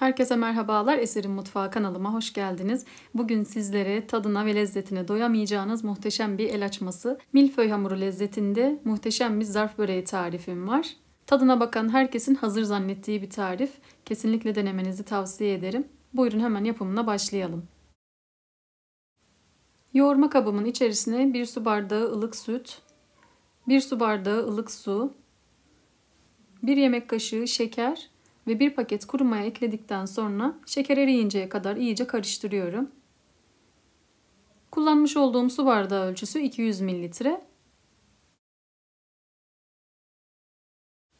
Herkese merhabalar. Eserin Mutfağı kanalıma hoş geldiniz. Bugün sizlere tadına ve lezzetine doyamayacağınız muhteşem bir el açması, milföy hamuru lezzetinde muhteşem bir zarf böreği tarifim var. Tadına bakan herkesin hazır zannettiği bir tarif. Kesinlikle denemenizi tavsiye ederim. Buyurun hemen yapımına başlayalım. Yoğurma kabımın içerisine 1 su bardağı ılık süt, 1 su bardağı ılık su, 1 yemek kaşığı şeker ve bir paket kuru maya ekledikten sonra şeker eriyinceye kadar iyice karıştırıyorum. Kullanmış olduğum su bardağı ölçüsü 200 mililitre.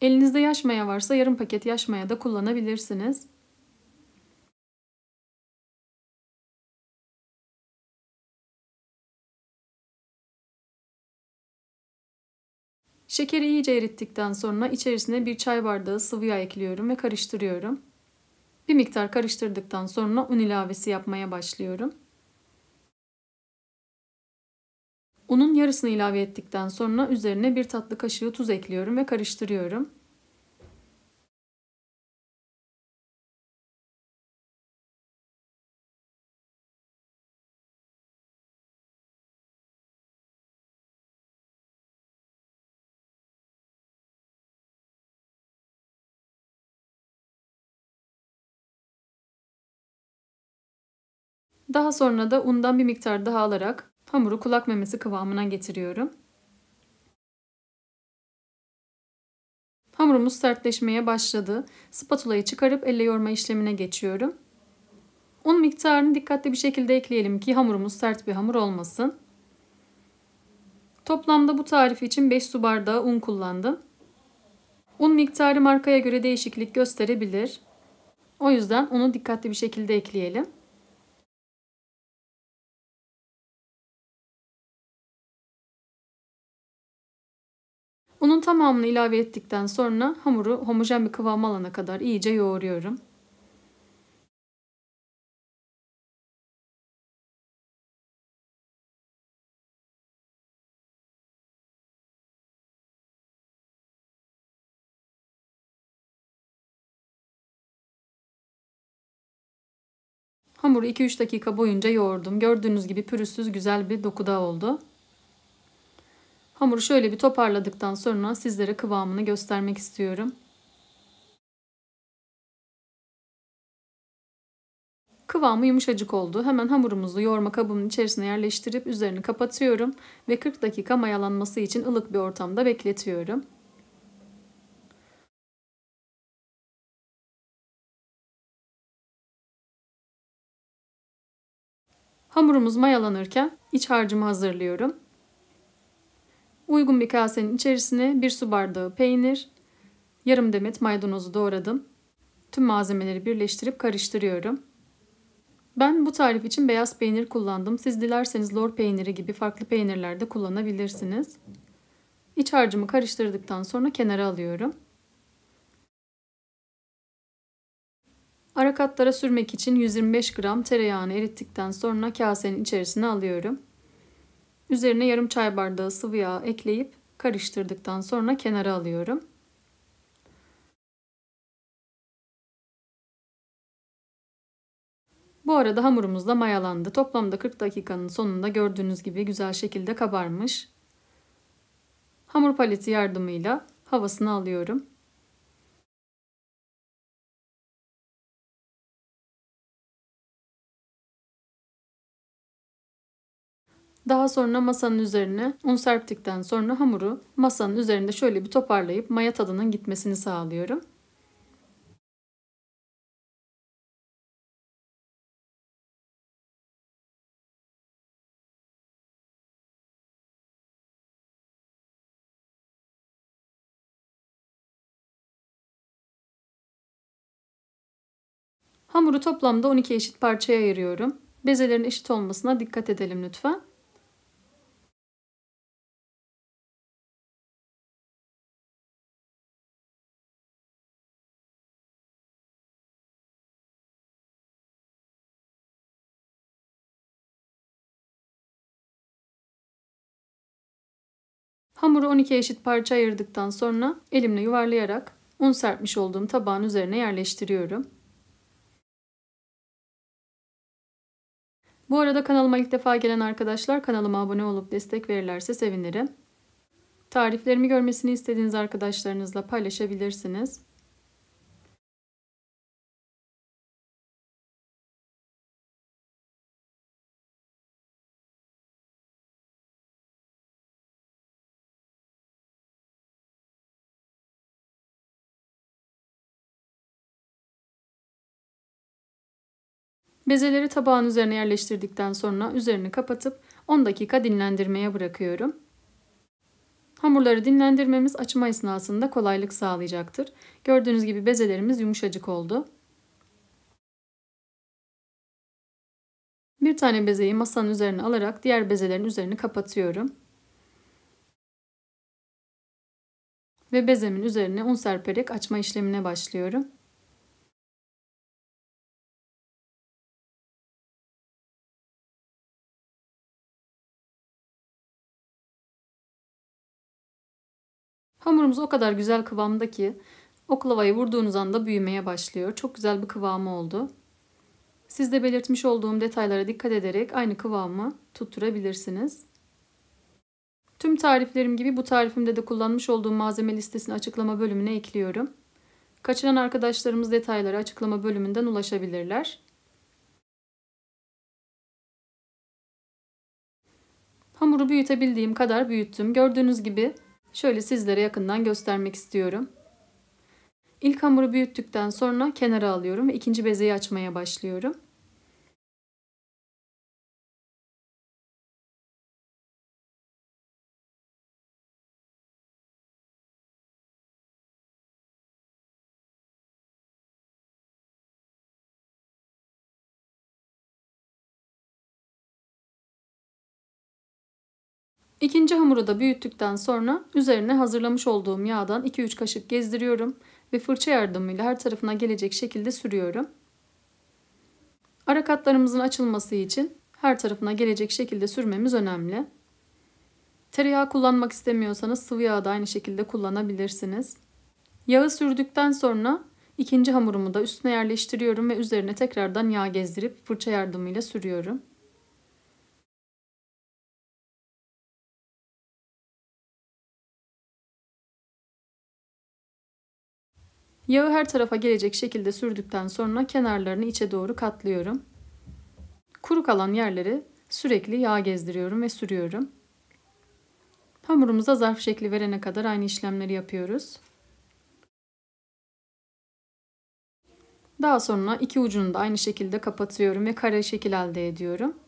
Elinizde yaş maya varsa yarım paket yaş maya da kullanabilirsiniz. Şekeri iyice erittikten sonra içerisine bir çay bardağı sıvı yağ ekliyorum ve karıştırıyorum. Bir miktar karıştırdıktan sonra un ilavesi yapmaya başlıyorum. Unun yarısını ilave ettikten sonra üzerine bir tatlı kaşığı tuz ekliyorum ve karıştırıyorum. Daha sonra da undan bir miktar daha alarak hamuru kulak memesi kıvamına getiriyorum. Hamurumuz sertleşmeye başladı. Spatulayı çıkarıp elle yoğurma işlemine geçiyorum. Un miktarını dikkatli bir şekilde ekleyelim ki hamurumuz sert bir hamur olmasın. Toplamda bu tarif için 5 su bardağı un kullandım. Un miktarı markaya göre değişiklik gösterebilir. O yüzden unu dikkatli bir şekilde ekleyelim. Hamurun tamamını ilave ettikten sonra hamuru homojen bir kıvam alana kadar iyice yoğuruyorum. Hamuru 2-3 dakika boyunca yoğurdum. Gördüğünüz gibi pürüzsüz güzel bir dokuda oldu. Hamuru şöyle bir toparladıktan sonra sizlere kıvamını göstermek istiyorum. Kıvamı yumuşacık oldu. Hemen hamurumuzu yoğurma kabımın içerisine yerleştirip üzerini kapatıyorum ve 40 dakika mayalanması için ılık bir ortamda bekletiyorum. Hamurumuz mayalanırken iç harcımı hazırlıyorum. Uygun bir kasenin içerisine bir su bardağı peynir, yarım demet maydanozu doğradım. Tüm malzemeleri birleştirip karıştırıyorum. Ben bu tarif için beyaz peynir kullandım. Siz dilerseniz lor peyniri gibi farklı peynirler de kullanabilirsiniz. İç harcımı karıştırdıktan sonra kenara alıyorum. Arakatlara sürmek için 125 gram tereyağını erittikten sonra kasenin içerisine alıyorum. Üzerine yarım çay bardağı sıvı yağ ekleyip karıştırdıktan sonra kenara alıyorum. Bu arada hamurumuz da mayalandı. Toplamda 40 dakikanın sonunda gördüğünüz gibi güzel şekilde kabarmış. Hamur paleti yardımıyla havasını alıyorum. Daha sonra masanın üzerine un serptikten sonra hamuru masanın üzerinde şöyle bir toparlayıp maya tadının gitmesini sağlıyorum. Hamuru toplamda 12 eşit parçaya ayırıyorum. Bezelerin eşit olmasına dikkat edelim lütfen. Hamuru 12 eşit parça ayırdıktan sonra elimle yuvarlayarak un serpmiş olduğum tabağın üzerine yerleştiriyorum. Bu arada kanalıma ilk defa gelen arkadaşlar kanalıma abone olup destek verirlerse sevinirim. Tariflerimi görmesini istediğiniz arkadaşlarınızla paylaşabilirsiniz. Bezeleri tabağın üzerine yerleştirdikten sonra üzerini kapatıp 10 dakika dinlendirmeye bırakıyorum. Hamurları dinlendirmemiz açma esnasında kolaylık sağlayacaktır. Gördüğünüz gibi bezelerimiz yumuşacık oldu. Bir tane bezeyi masanın üzerine alarak diğer bezelerin üzerini kapatıyorum. Ve bezemin üzerine un serperek açma işlemine başlıyorum. Hamurumuz o kadar güzel kıvamda ki oklavayı vurduğunuz anda büyümeye başlıyor. Çok güzel bir kıvamı oldu. Siz de belirtmiş olduğum detaylara dikkat ederek aynı kıvamı tutturabilirsiniz. Tüm tariflerim gibi bu tarifimde de kullanmış olduğum malzeme listesini açıklama bölümüne ekliyorum. Kaçıran arkadaşlarımız detaylara açıklama bölümünden ulaşabilirler. Hamuru büyütebildiğim kadar büyüttüm. Gördüğünüz gibi Şöyle sizlere yakından göstermek istiyorum. İlk hamuru büyüttükten sonra kenara alıyorum ve ikinci bezeyi açmaya başlıyorum. İkinci hamuru da büyüttükten sonra üzerine hazırlamış olduğum yağdan 2-3 kaşık gezdiriyorum ve fırça yardımıyla her tarafına gelecek şekilde sürüyorum. Ara katlarımızın açılması için her tarafına gelecek şekilde sürmemiz önemli. Tereyağı kullanmak istemiyorsanız sıvı yağ da aynı şekilde kullanabilirsiniz. Yağı sürdükten sonra ikinci hamurumu da üstüne yerleştiriyorum ve üzerine tekrardan yağ gezdirip fırça yardımıyla sürüyorum. Yağı her tarafa gelecek şekilde sürdükten sonra kenarlarını içe doğru katlıyorum. Kuru kalan yerleri sürekli yağ gezdiriyorum ve sürüyorum. Hamurumuza zarf şekli verene kadar aynı işlemleri yapıyoruz. Daha sonra iki ucunu da aynı şekilde kapatıyorum ve kare şekil elde ediyorum.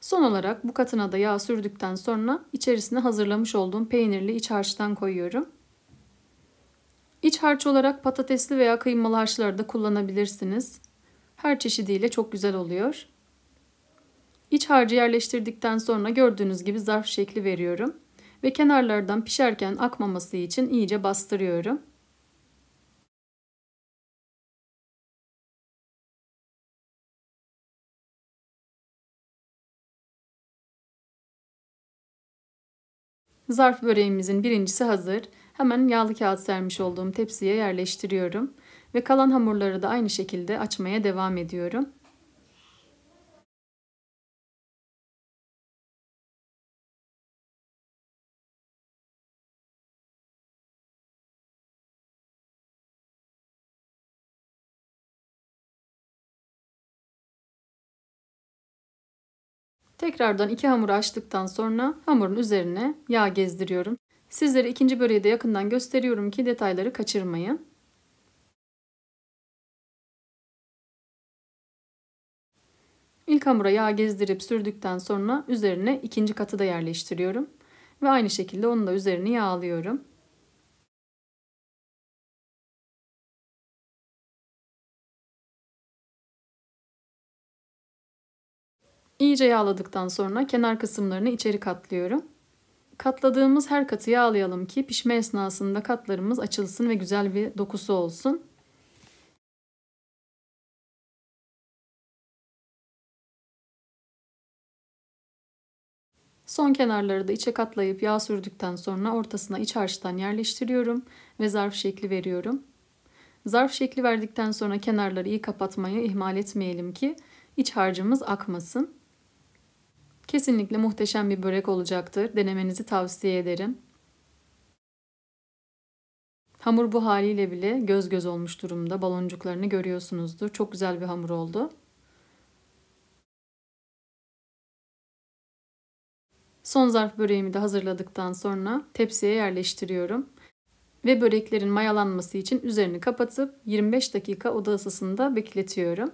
Son olarak bu katına da yağ sürdükten sonra içerisine hazırlamış olduğum peynirli iç harçtan koyuyorum. İç harç olarak patatesli veya kıymalı harçları da kullanabilirsiniz. Her çeşidiyle çok güzel oluyor. İç harcı yerleştirdikten sonra gördüğünüz gibi zarf şekli veriyorum. Ve kenarlardan pişerken akmaması için iyice bastırıyorum. Zarf böreğimizin birincisi hazır. Hemen yağlı kağıt sermiş olduğum tepsiye yerleştiriyorum. Ve kalan hamurları da aynı şekilde açmaya devam ediyorum. Tekrardan iki hamuru açtıktan sonra hamurun üzerine yağ gezdiriyorum. Sizlere ikinci böreği de yakından gösteriyorum ki detayları kaçırmayın. İlk hamura yağ gezdirip sürdükten sonra üzerine ikinci katı da yerleştiriyorum. Ve aynı şekilde onun da üzerini yağlıyorum. İyice yağladıktan sonra kenar kısımlarını içeri katlıyorum. Katladığımız her katı yağlayalım ki pişme esnasında katlarımız açılsın ve güzel bir dokusu olsun. Son kenarları da içe katlayıp yağ sürdükten sonra ortasına iç harçtan yerleştiriyorum ve zarf şekli veriyorum. Zarf şekli verdikten sonra kenarları iyi kapatmayı ihmal etmeyelim ki iç harcımız akmasın. Kesinlikle muhteşem bir börek olacaktır. Denemenizi tavsiye ederim. Hamur bu haliyle bile göz göz olmuş durumda. Baloncuklarını görüyorsunuzdur. Çok güzel bir hamur oldu. Son zarf böreğimi de hazırladıktan sonra tepsiye yerleştiriyorum. Ve böreklerin mayalanması için üzerini kapatıp 25 dakika oda ısısında bekletiyorum.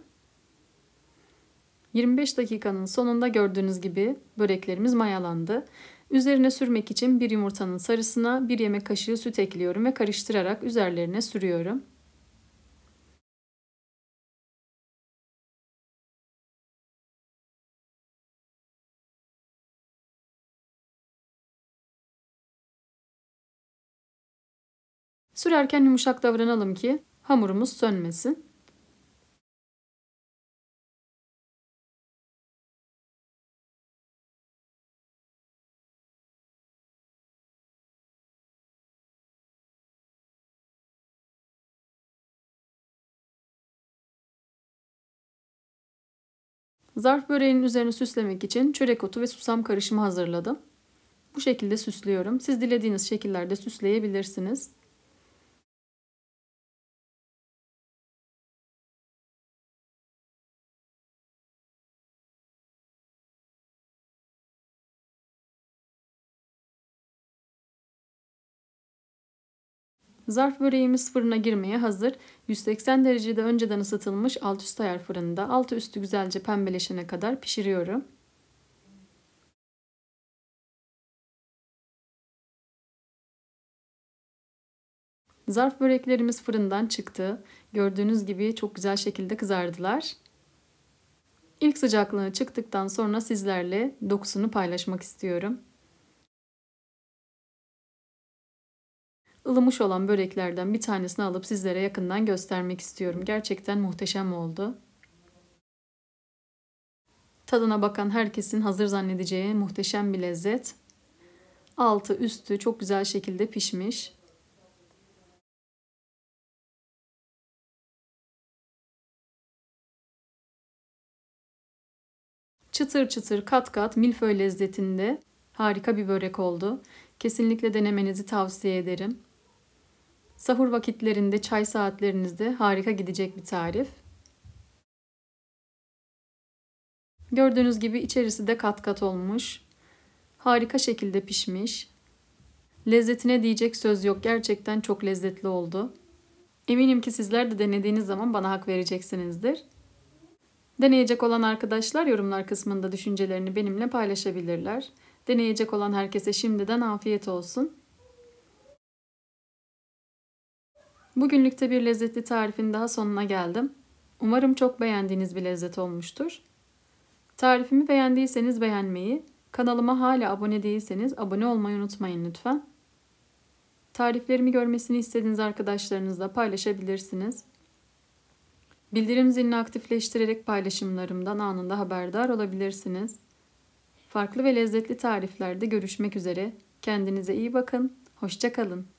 25 dakikanın sonunda gördüğünüz gibi böreklerimiz mayalandı. Üzerine sürmek için bir yumurtanın sarısına bir yemek kaşığı süt ekliyorum ve karıştırarak üzerlerine sürüyorum. Sürerken yumuşak davranalım ki hamurumuz sönmesin. Zarf böreğinin üzerine süslemek için çörek otu ve susam karışımı hazırladım. Bu şekilde süslüyorum. Siz dilediğiniz şekillerde süsleyebilirsiniz. Zarf böreğimiz fırına girmeye hazır. 180 derecede önceden ısıtılmış alt üst ayar fırında altı üstü güzelce pembeleşene kadar pişiriyorum. Zarf böreklerimiz fırından çıktı. Gördüğünüz gibi çok güzel şekilde kızardılar. İlk sıcaklığı çıktıktan sonra sizlerle dokusunu paylaşmak istiyorum. ılımış olan böreklerden bir tanesini alıp sizlere yakından göstermek istiyorum. Gerçekten muhteşem oldu. Tadına bakan herkesin hazır zannedeceği muhteşem bir lezzet. Altı üstü çok güzel şekilde pişmiş. Çıtır çıtır kat kat milföy lezzetinde harika bir börek oldu. Kesinlikle denemenizi tavsiye ederim. Sahur vakitlerinde, çay saatlerinizde harika gidecek bir tarif. Gördüğünüz gibi içerisi de kat kat olmuş. Harika şekilde pişmiş. Lezzetine diyecek söz yok. Gerçekten çok lezzetli oldu. Eminim ki sizler de denediğiniz zaman bana hak vereceksinizdir. Deneyecek olan arkadaşlar yorumlar kısmında düşüncelerini benimle paylaşabilirler. Deneyecek olan herkese şimdiden afiyet olsun. Bugünlükte bir lezzetli tarifin daha sonuna geldim. Umarım çok beğendiğiniz bir lezzet olmuştur. Tarifimi beğendiyseniz beğenmeyi, kanalıma hala abone değilseniz abone olmayı unutmayın lütfen. Tariflerimi görmesini istediğiniz arkadaşlarınızla paylaşabilirsiniz. Bildirim zilini aktifleştirerek paylaşımlarımdan anında haberdar olabilirsiniz. Farklı ve lezzetli tariflerde görüşmek üzere. Kendinize iyi bakın. Hoşçakalın.